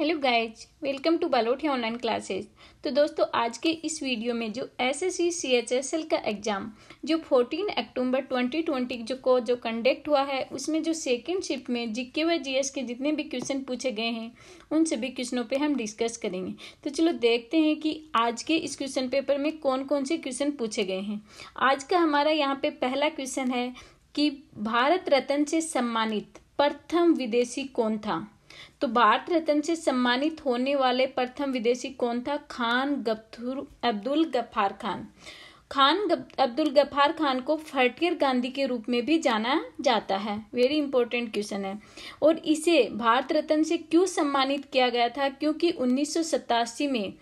hello guys welcome to Balothi online classes तो दोस्तों आज के इस वीडियो में जो S S C C H S L का एग्ज़ाम जो 14 अक्टूबर 2020 जो को जो कंडक्ट हुआ है उसमें जो सेकंड शिफ्ट में जीके व जीएस के जितने भी क्वेश्चन पूछे गए हैं उन सभी क्वेश्चनों पे हम डिस्कस करेंगे तो चलो देखते हैं कि आज के इस क्वेश्चन पेपर में कौन कौन से क्वेश्चन पूछे गए हैं आज का हमारा यहाँ पे पहला क्वेश्चन है कि भारत रत्न से सम्मानित प्रथम विदेशी कौन था तो भारत रत्न से सम्मानित होने वाले प्रथम विदेशी कौन था खान गफ्तुर अब्दुल गफार खान खान अब्दुल गफार खान को फर्टियर गांधी के रूप में भी जाना जाता है वेरी इंपॉर्टेंट क्वेश्चन है और इसे भारत रत्न से क्यों सम्मानित किया गया था क्योंकि उन्नीस में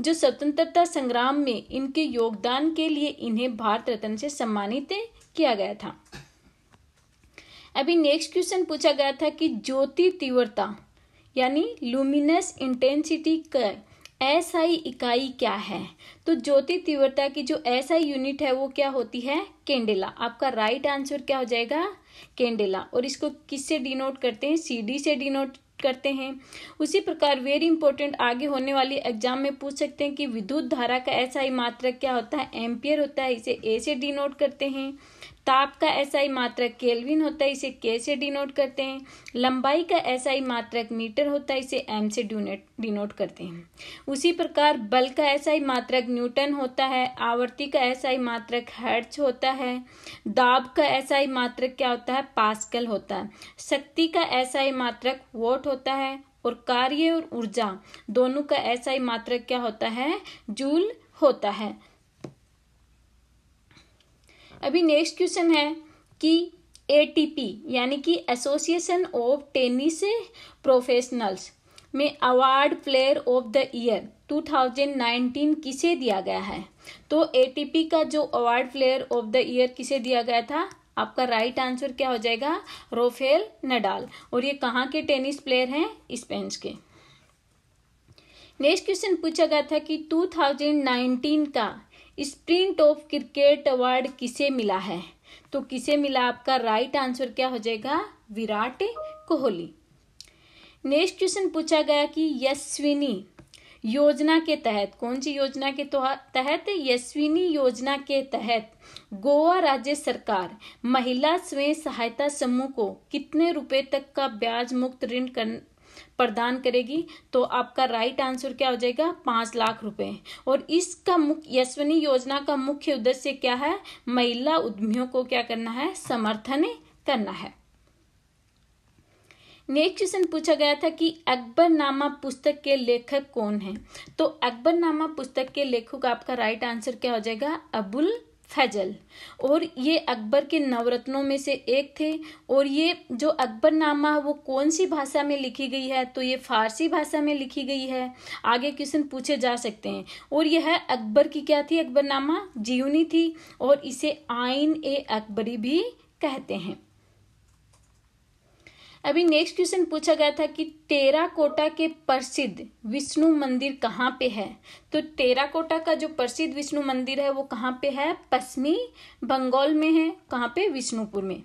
जो स्वतंत्रता संग्राम में इनके योगदान के लिए इन्हें भारत रत्न से सम्मानित किया गया था अभी नेक्स्ट क्वेश्चन पूछा गया था कि ज्योति तीव्रता यानी लुमिनस इंटेंसिटी का एस आई इकाई क्या है तो ज्योति तीव्रता की जो एस आई यूनिट है वो क्या होती है केंडेला आपका राइट आंसर क्या हो जाएगा केंडेला और इसको किससे डिनोट करते हैं सी डी से डिनोट करते हैं उसी प्रकार वेरी इंपॉर्टेंट आगे होने वाली एग्जाम में पूछ सकते हैं कि विद्युत धारा का एस आई मात्रक क्या होता है एम्पियर होता है इसे ए से डिनोट करते हैं ताप का ही मात्रक केल्विन होता है इसे के से डिनोट करते हैं लंबाई का ही मात्रक मीटर होता है इसे एम से डिनोट करते हैं उसी प्रकार बल का ही मात्रक न्यूटन होता है आवर्ती का ऐसा ही मात्रक हर्ट्ज होता है दाब का ऐसा ही मात्रक क्या होता है पास्कल होता है शक्ति का ऐसा ही मात्रक वोट होता है और कार्य और ऊर्जा दोनों का ऐसा ही मात्रक क्या होता है जूल होता है अभी नेक्स्ट क्वेश्चन है कि एटीपी यानी कि एसोसिएशन ऑफ टेनिस प्रोफेशनल्स में award player of the year 2019 किसे दिया गया है तो एटीपी का जो award player of the year किसे दिया गया था आपका राइट आंसर क्या हो जाएगा रोफेल नडाल और ये कहाँ के टेनिस प्लेयर हैं स्पेन के नेक्स्ट क्वेश्चन पूछा गया था कि 2019 का स्प्रिंट ऑफ क्रिकेट अवार्ड किसे मिला है तो किसे मिला आपका राइट आंसर क्या हो जाएगा विराट कोहली नेक्स्ट क्वेश्चन पूछा गया कि यशविनी योजना के तहत कौन सी योजना के तो- तहत यशविनी योजना के तहत गोवा राज्य सरकार महिला स्वयं सहायता समूह को कितने रुपए तक का ब्याज मुक्त ऋण प्रदान करेगी तो आपका राइट आंसर क्या हो जाएगा पांच लाख रुपए और इसका मुख्य यशवनी योजना का मुख्य उद्देश्य क्या है महिला उद्यमियों को क्या करना है समर्थन करना है नेक्स्ट क्वेश्चन पूछा गया था कि अकबरनामा पुस्तक के लेखक कौन हैं तो अकबरनामा पुस्तक के लेखक आपका राइट आंसर क्या हो जाएगा अबुल फैजल और ये अकबर के नवरत्नों में से एक थे और ये जो अकबर नामा वो कौन सी भाषा में लिखी गई है तो ये फारसी भाषा में लिखी गई है आगे क्वेश्चन पूछे जा सकते हैं और यह है अकबर की क्या थी अकबर नामा जीवनी थी और इसे आइन ए अकबरी भी कहते हैं अभी नेक्स्ट क्वेश्चन पूछा गया था कि टेराकोटा के प्रसिद्ध विष्णु मंदिर कहाँ पे है तो टेराकोटा का जो प्रसिद्ध विष्णु मंदिर है वो कहाँ पे है पश्चिमी बंगाल में है कहाँ पे विष्णुपुर में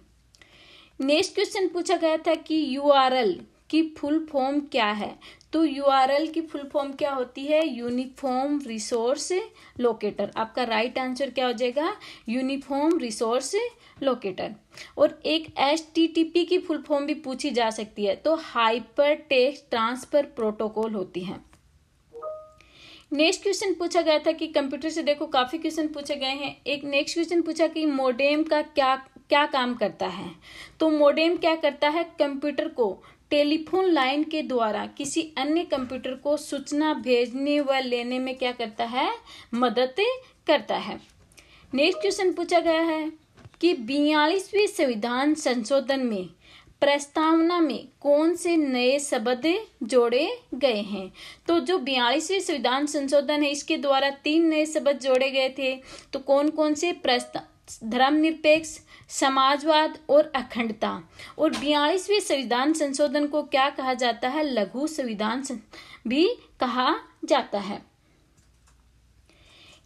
नेक्स्ट क्वेश्चन पूछा गया था कि यूआरएल की फुल फॉर्म क्या है तो यू की फुल फॉर्म क्या होती है यूनिफॉर्म रिसोर्स लोकेटर आपका राइट right आंसर क्या हो जाएगा यूनिफॉर्म रिसोर्स लोकेटर और एक एस की फुल फॉर्म भी पूछी जा सकती है तो हाइपर टेक्स्ट ट्रांसफर प्रोटोकॉल होती है नेक्स्ट क्वेश्चन पूछा गया था कि कंप्यूटर से देखो काफी क्वेश्चन पूछे गए हैं एक नेक्स्ट क्वेश्चन पूछा कि मोडेम का क्या क्या काम करता है तो मोडेम क्या करता है कंप्यूटर को टेलीफोन लाइन के द्वारा किसी अन्य कंप्यूटर को सूचना भेजने व लेने में क्या करता है मदद करता है नेक्स्ट क्वेश्चन पूछा गया है कि बयालीसवें संविधान संशोधन में प्रस्तावना में कौन से नए शब्द जोड़े गए हैं तो जो बयालीसवें संविधान संशोधन है इसके द्वारा तीन नए शब्द जोड़े गए थे तो कौन कौन से प्रस्ताव धर्मनिरपेक्ष समाजवाद और अखंडता और बयालीसवें संविधान संशोधन को क्या कहा जाता है लघु संविधान भी कहा जाता है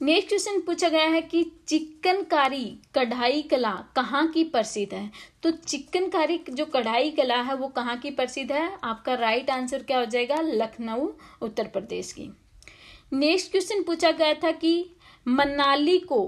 नेक्स्ट क्वेश्चन पूछा गया है कि चिकनकारी कढ़ाई कला कहाँ की प्रसिद्ध है तो चिकनकारी जो कढ़ाई कला है वो कहाँ की प्रसिद्ध है आपका राइट आंसर क्या हो जाएगा लखनऊ उत्तर प्रदेश की नेक्स्ट क्वेश्चन पूछा गया था कि मनाली को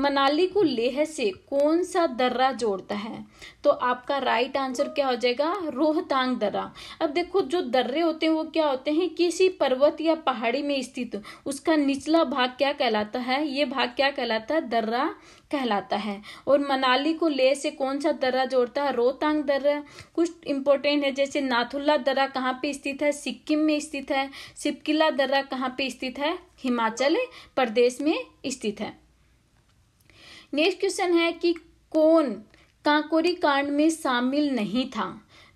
मनाली को लेह से कौन सा दर्रा जोड़ता है तो आपका राइट आंसर क्या हो जाएगा रोहतांग दर्रा अब देखो जो दर्रे होते हैं वो क्या होते हैं किसी पर्वत या पहाड़ी में स्थित उसका निचला भाग क्या कहलाता है ये भाग क्या कहलाता है दर्रा कहलाता है और मनाली को लेह से कौन सा दर्रा जोड़ता है रोहतांग दर्रा कुछ इंपॉर्टेंट है जैसे नाथुल्ला दर्रा कहाँ पे स्थित है सिक्किम में स्थित है सिपकिला दर्रा कहाँ पे स्थित है हिमाचल प्रदेश में स्थित है नेक्स्ट क्वेश्चन है कि कौन कांकोरी कांड में शामिल नहीं था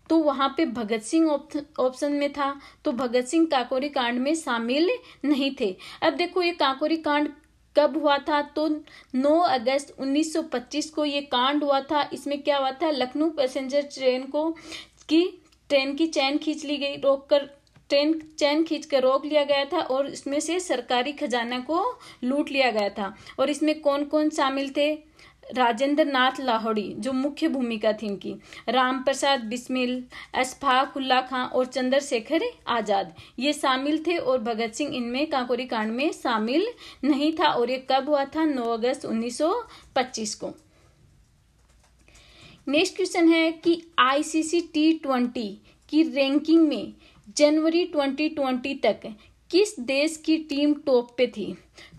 तो वहाँ पे भगत सिंह ऑप्शन में था तो भगत सिंह काकोरी कांड में शामिल नहीं थे अब देखो ये काकोरी कांड कब हुआ था तो 9 अगस्त 1925 को ये कांड हुआ था इसमें क्या हुआ था लखनऊ पैसेंजर ट्रेन को की ट्रेन की चैन खींच ली गई रोककर ट्रेन चैन खींच कर रोक लिया गया था और इसमें से सरकारी खजाना को लूट लिया गया था और इसमें कौन कौन शामिल थे राजेंद्र नाथ लाहौड़ी जो मुख्य भूमिका थी इनकी राम प्रसाद बिस्मिल अशफाक उल्ला खां और चंद्रशेखर आज़ाद ये शामिल थे और भगत सिंह इनमें कांकोरी कांड में शामिल नहीं था और ये कब हुआ था 9 अगस्त 1925 को नेक्स्ट क्वेश्चन है कि आईसीसी टी ट्वेंटी की रैंकिंग में जनवरी 2020 तक किस देश की टीम टॉप पे थी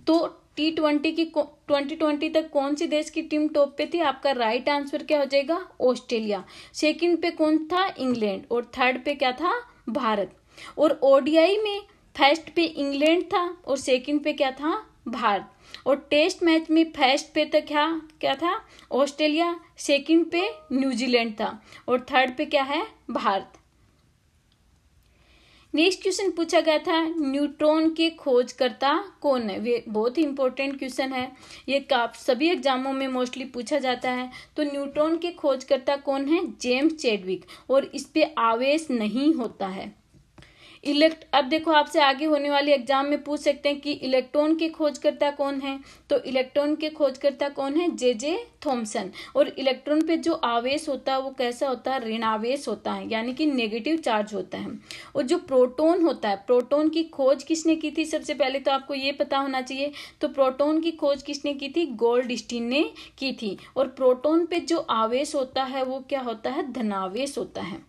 तो टी ट्वेंटी की ट्वेंटी ट्वेंटी तक कौन सी देश की टीम टॉप पे थी आपका राइट आंसर क्या हो जाएगा ऑस्ट्रेलिया सेकंड पे कौन था इंग्लैंड और थर्ड पे क्या था भारत और ओडीआई में फर्स्ट पे इंग्लैंड था और सेकंड पे क्या था भारत और टेस्ट मैच में फर्स्ट पे तो क्या क्या था ऑस्ट्रेलिया सेकंड पे न्यूजीलैंड था और थर्ड पे क्या है भारत नेक्स्ट क्वेश्चन पूछा गया था न्यूट्रॉन के खोजकर्ता कौन है ये बहुत ही इंपॉर्टेंट क्वेश्चन है ये का सभी एग्जामों में मोस्टली पूछा जाता है तो न्यूट्रॉन के खोजकर्ता कौन है जेम्स चेडविक और इस पे आवेश नहीं होता है इलेक्ट अब देखो आपसे आगे होने वाले एग्जाम में पूछ सकते हैं कि इलेक्ट्रॉन के खोजकर्ता कौन है तो इलेक्ट्रॉन के खोजकर्ता कौन है जे जे थॉम्सन और इलेक्ट्रॉन पे जो आवेश होता है वो कैसा होता है ऋणावेश होता है यानी कि नेगेटिव चार्ज होता है और जो प्रोटोन होता है प्रोटोन की खोज किसने की थी सबसे पहले तो आपको ये पता होना चाहिए तो प्रोटोन की खोज किसने की थी स्टीन ने की थी और प्रोटोन पे जो आवेश होता है वो क्या होता है धनावेश होता है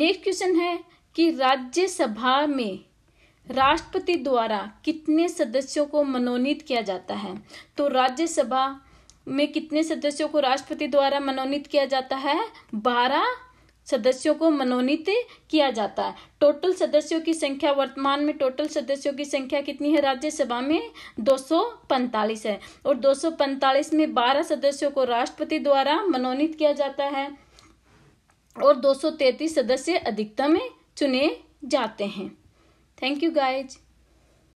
नेक्स्ट क्वेश्चन है कि राज्यसभा में राष्ट्रपति द्वारा कितने सदस्यों को मनोनीत किया जाता है तो राज्यसभा में कितने सदस्यों को राष्ट्रपति द्वारा मनोनीत किया जाता है बारह सदस्यों को मनोनीत किया जाता है टोटल सदस्यों की संख्या वर्तमान में टोटल सदस्यों की संख्या कितनी है राज्यसभा में 245 है और 245 में 12 सदस्यों को राष्ट्रपति द्वारा मनोनीत किया जाता है और 233 सदस्य अधिकतम चुने जाते हैं थैंक यू गाइज